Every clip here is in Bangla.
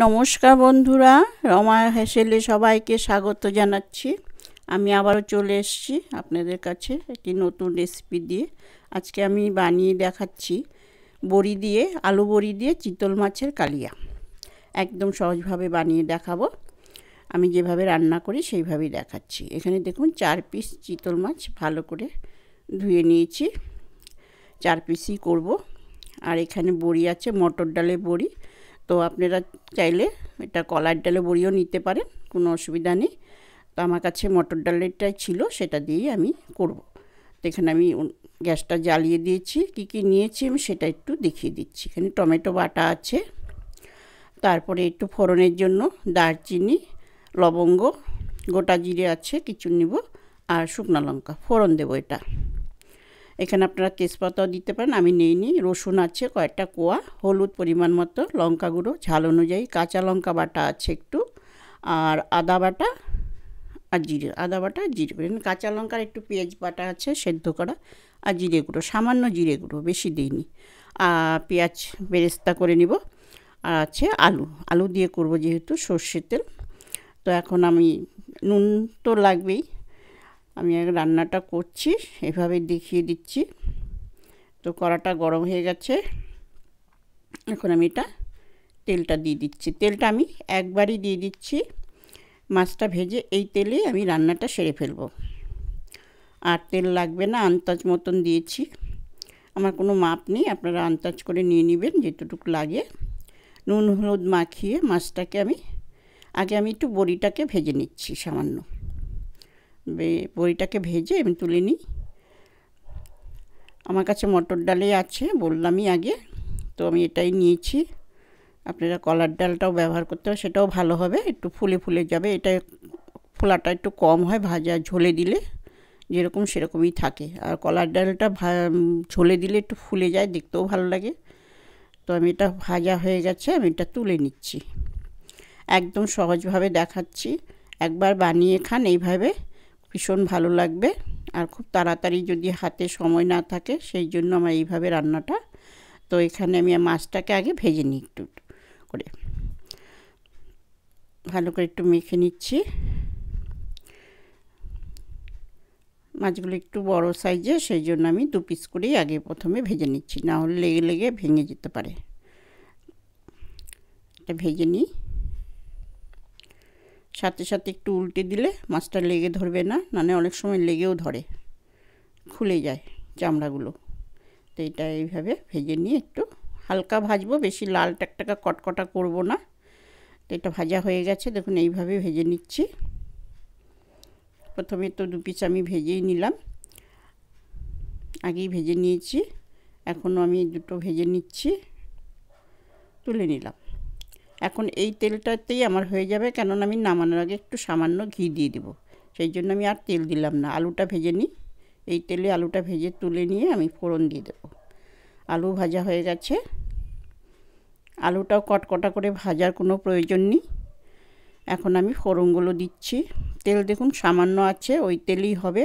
নমস্কার বন্ধুরা রমা হেসেলে সবাইকে স্বাগত জানাচ্ছি আমি আবারও চলে এসেছি আপনাদের কাছে একটি নতুন রেসিপি দিয়ে আজকে আমি বানিয়ে দেখাচ্ছি বড়ি দিয়ে আলু বড়ি দিয়ে চিতল মাছের কালিয়া একদম সহজভাবে বানিয়ে দেখাবো আমি যেভাবে রান্না করি সেইভাবেই দেখাচ্ছি এখানে দেখুন চার পিস চিতল মাছ ভালো করে ধুয়ে নিয়েছি চার পিসই করব আর এখানে বড়ি আছে মটর ডালের বড়ি তো আপনারা চাইলে এটা কলার ডালে বড়িও নিতে পারেন কোনো অসুবিধা নেই তো আমার কাছে মটর ডালেরটাই ছিল সেটা দিয়েই আমি করব। তো এখানে আমি গ্যাসটা জ্বালিয়ে দিয়েছি কি কি নিয়েছি আমি সেটা একটু দেখিয়ে দিচ্ছি এখানে টমেটো বাটা আছে তারপরে একটু ফোড়নের জন্য দারচিনি লবঙ্গ গোটা জিরে আছে কিছু নিব আর শুকনো লঙ্কা ফোড়ন দেবো এটা এখানে আপনারা তেজপাতাও দিতে পারেন আমি নিই নি রসুন আছে কয়েকটা কোয়া হলুদ পরিমাণ মতো লঙ্কা গুঁড়ো ঝাল অনুযায়ী কাঁচা লঙ্কা বাটা আছে একটু আর আদা বাটা আর জিরে আদা বাটা জিরে কাঁচা লঙ্কার একটু পেঁয়াজ বাটা আছে সেদ্ধ করা আর জিরে গুঁড়ো সামান্য জিরে গুঁড়ো বেশি দিইনি আর পেঁয়াজ বেরেস্তা করে নিব আর আছে আলু আলু দিয়ে করব যেহেতু সর্ষের তেল তো এখন আমি নুন তো লাগবেই আমি রান্নাটা করছি এভাবে দেখিয়ে দিচ্ছি তো কড়াটা গরম হয়ে গেছে এখন আমি এটা তেলটা দিয়ে দিচ্ছি তেলটা আমি একবারই দিয়ে দিচ্ছি মাছটা ভেজে এই তেলে আমি রান্নাটা সেরে ফেলব আর তেল লাগবে না আন্তাজ মতন দিয়েছি আমার কোনো মাপ নেই আপনারা আন্দাজ করে নিয়ে নেবেন যেটুটুকু লাগে নুন হলুদ মাখিয়ে মাছটাকে আমি আগে আমি একটু বড়িটাকে ভেজে নিচ্ছি সামান্য বড়িটাকে ভেজে আমি তুলে নিই আমার কাছে মটর ডালে আছে বললামই আগে তো আমি এটাই নিয়েছি আপনারা কলার ডালটাও ব্যবহার করতে হবে সেটাও ভালো হবে একটু ফুলে ফুলে যাবে এটা ফোলাটা একটু কম হয় ভাজা ঝোলে দিলে যেরকম সেরকমই থাকে আর কলার ডালটা ঝোলে দিলে একটু ফুলে যায় দেখতেও ভালো লাগে তো আমি এটা ভাজা হয়ে গেছে আমি এটা তুলে নিচ্ছি একদম সহজভাবে দেখাচ্ছি একবার বানিয়ে খান এইভাবে ভীষণ ভালো লাগবে আর খুব তাড়াতাড়ি যদি হাতে সময় না থাকে সেই জন্য আমার এইভাবে রান্নাটা তো এখানে আমি মাছটাকে আগে ভেজে নিই একটু করে ভালো করে একটু মেখে নিচ্ছি মাছগুলো একটু বড় সাইজে সেই জন্য আমি দু পিস করেই আগে প্রথমে ভেজে নিচ্ছি না হলে লেগে লেগে ভেঙে যেতে পারে এটা ভেজে নিই সাথে সাথে একটু উল্টে দিলে মাছটা লেগে ধরবে না নানে অনেক সময় লেগেও ধরে খুলে যায় চামড়াগুলো তো এটা এইভাবে ভেজে নিয়ে একটু হালকা ভাজবো বেশি লাল টাকটাকা কটকটা করব না তো এটা ভাজা হয়ে গেছে দেখুন এইভাবে ভেজে নিচ্ছি প্রথমে তো দু পিস আমি ভেজেই নিলাম আগেই ভেজে নিয়েছি এখনও আমি দুটো ভেজে নিচ্ছি তুলে নিলাম এখন এই তেলটাতেই আমার হয়ে যাবে কেননা আমি নামানোর আগে একটু সামান্য ঘি দিয়ে দেব সেই জন্য আমি আর তেল দিলাম না আলুটা ভেজে নিই এই তেলে আলুটা ভেজে তুলে নিয়ে আমি ফোড়ন দিয়ে দেবো আলু ভাজা হয়ে গেছে আলুটাও কটকটা করে ভাজার কোনো প্রয়োজন নেই এখন আমি ফোড়নগুলো দিচ্ছি তেল দেখুন সামান্য আছে ওই তেলই হবে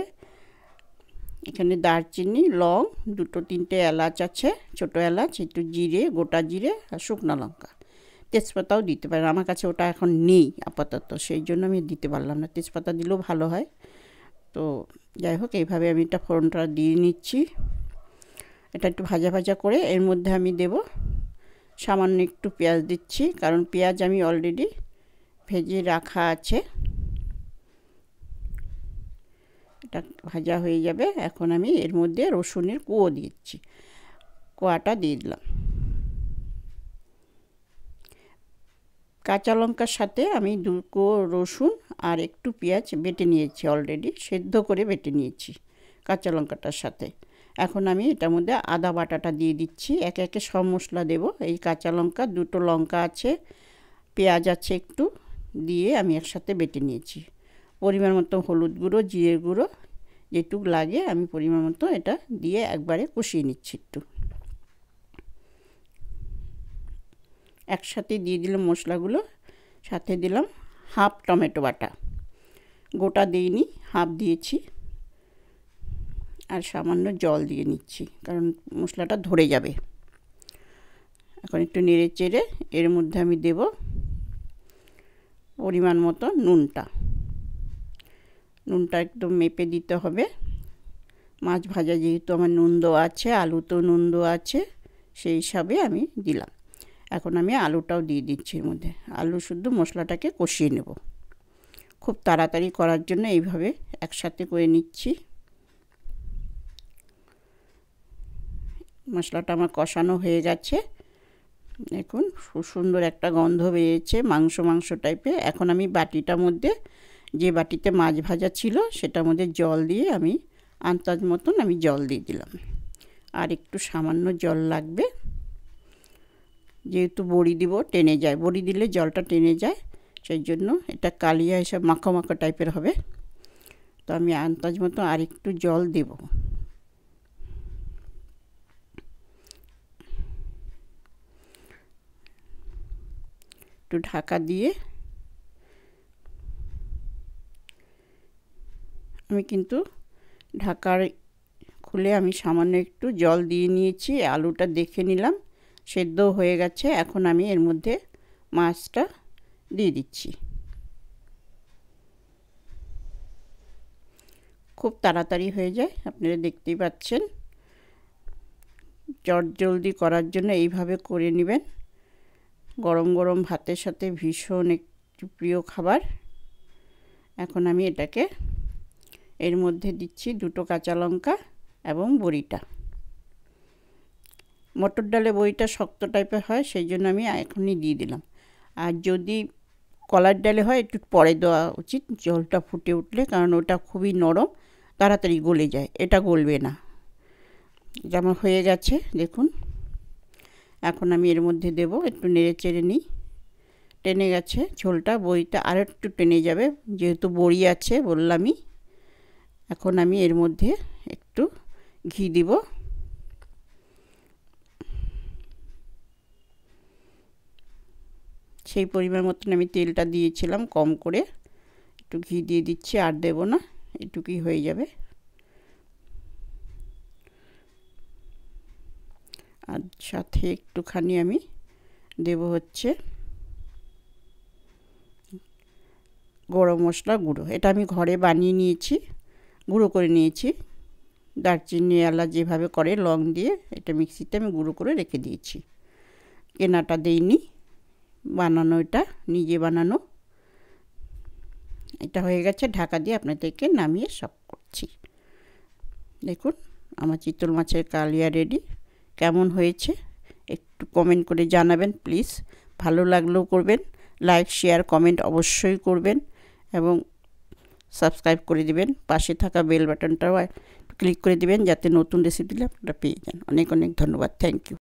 এখানে দারচিনি লং দুটো তিনটে এলাচ আছে ছোট এলাচ একটু জিরে গোটা জিরে আর শুকনো লঙ্কা তেজপাতাও দিতে পারেন আমার কাছে ওটা এখন নেই আপাতত সেই জন্য আমি দিতে পারলাম না তেজপাতা দিলেও ভালো হয় তো যাই হোক এইভাবে আমি এটা ফোড়নটা দিয়ে নিচ্ছি এটা একটু ভাজা ভাজা করে এর মধ্যে আমি দেব সামান্য একটু পেঁয়াজ দিচ্ছি কারণ পেঁয়াজ আমি অলরেডি ভেজে রাখা আছে এটা ভাজা হয়ে যাবে এখন আমি এর মধ্যে রসুনের কুয়ো দিচ্ছি কোয়াটা দিয়ে দিলাম কাঁচা লঙ্কার সাথে আমি দুটো রসুন আর একটু পেঁয়াজ বেটে নিয়েছি অলরেডি সেদ্ধ করে বেটে নিয়েছি কাঁচা লঙ্কাটার সাথে এখন আমি এটার মধ্যে আদা বাটাটা দিয়ে দিচ্ছি একে একে সব মশলা দেবো এই কাঁচা লঙ্কা দুটো লঙ্কা আছে পেঁয়াজ আছে একটু দিয়ে আমি একসাথে বেটে নিয়েছি পরিমাণ মতো হলুদ গুঁড়ো জিরে গুঁড়ো যেটুক লাগে আমি পরিমাণ মতো এটা দিয়ে একবারে কষিয়ে নিচ্ছি একটু একসাথে দিয়ে দিলাম মশলাগুলো সাথে দিলাম হাফ টমেটো বাটা গোটা দিইনি হাফ দিয়েছি আর সামান্য জল দিয়ে নিচ্ছি কারণ মশলাটা ধরে যাবে এখন একটু নেড়ে চেড়ে এর মধ্যে আমি দেব পরিমাণ মতো নুনটা নুনটা একদম মেপে দিতে হবে মাছ ভাজা যেহেতু আমার নুন দেওয়া আছে তো নুন দেওয়া আছে সেই হিসাবে আমি দিলাম এখন আমি আলুটাও দিয়ে দিচ্ছি এর মধ্যে আলু শুদ্ধ মশলাটাকে কষিয়ে নেব খুব তাড়াতাড়ি করার জন্য এইভাবে একসাথে করে নিচ্ছি মশলাটা আমার কষানো হয়ে যাচ্ছে দেখুন খুব সুন্দর একটা গন্ধ বেরিয়েছে মাংস মাংস টাইপে এখন আমি বাটিটার মধ্যে যে বাটিতে মাছ ভাজা ছিল সেটার মধ্যে জল দিয়ে আমি আন্তাজ মতন আমি জল দিয়ে দিলাম আর একটু সামান্য জল লাগবে যেহেতু বড়ি দিব টেনে যায় বড়ি দিলে জলটা টেনে যায় সেই জন্য এটা কালিয়া এসব মাখো মাখো টাইপের হবে তো আমি আন্দাজ মতো আর একটু জল দেব একটু ঢাকা দিয়ে আমি কিন্তু ঢাকার খুলে আমি সামান্য একটু জল দিয়ে নিয়েছি আলুটা দেখে নিলাম সেদ্ধ হয়ে গেছে এখন আমি এর মধ্যে মাছটা দিয়ে দিচ্ছি খুব তাড়াতাড়ি হয়ে যায় আপনারা দেখতেই পাচ্ছেন জলদি করার জন্য এইভাবে করে নেবেন গরম গরম ভাতের সাথে ভীষণ একটি প্রিয় খাবার এখন আমি এটাকে এর মধ্যে দিচ্ছি দুটো কাঁচা লঙ্কা এবং বড়িটা মটর ডালে বইটা শক্ত টাইপের হয় সেই জন্য আমি এখনই দিয়ে দিলাম আর যদি কলার ডালে হয় একটু পরে দেওয়া উচিত জলটা ফুটে উঠলে কারণ ওটা খুবই নরম তাড়াতাড়ি গলে যায় এটা গলবে না যেমন হয়ে গেছে দেখুন এখন আমি এর মধ্যে দেব একটু নেড়ে চেড়ে নিই টেনে গেছে ঝোলটা বইটা আর একটু টেনে যাবে যেহেতু বড়ি আছে বললামই এখন আমি এর মধ্যে একটু ঘি দিব সেই পরিমাণ মতন আমি তেলটা দিয়েছিলাম কম করে একটু ঘি দিয়ে দিচ্ছি আর দেবো না এটুকুই হয়ে যাবে আর সাথে একটুখানি আমি দেব হচ্ছে গরম মশলা গুঁড়ো এটা আমি ঘরে বানিয়ে নিয়েছি গুঁড়ো করে নিয়েছি দারচিনি এলা যেভাবে করে লং দিয়ে এটা মিক্সিতে আমি গুঁড়ো করে রেখে দিয়েছি কেনাটা দিইনি বানানো এটা নিজে বানানো এটা হয়ে গেছে ঢাকা দিয়ে আপনাদেরকে নামিয়ে সব করছি দেখুন আমার চিতল মাছের কালিয়া রেডি কেমন হয়েছে একটু কমেন্ট করে জানাবেন প্লিজ ভালো লাগলেও করবেন লাইক শেয়ার কমেন্ট অবশ্যই করবেন এবং সাবস্ক্রাইব করে দিবেন পাশে থাকা বেল বাটনটাও ক্লিক করে দিবেন যাতে নতুন রেসিপি আপনারা পেয়ে যান অনেক অনেক ধন্যবাদ থ্যাংক ইউ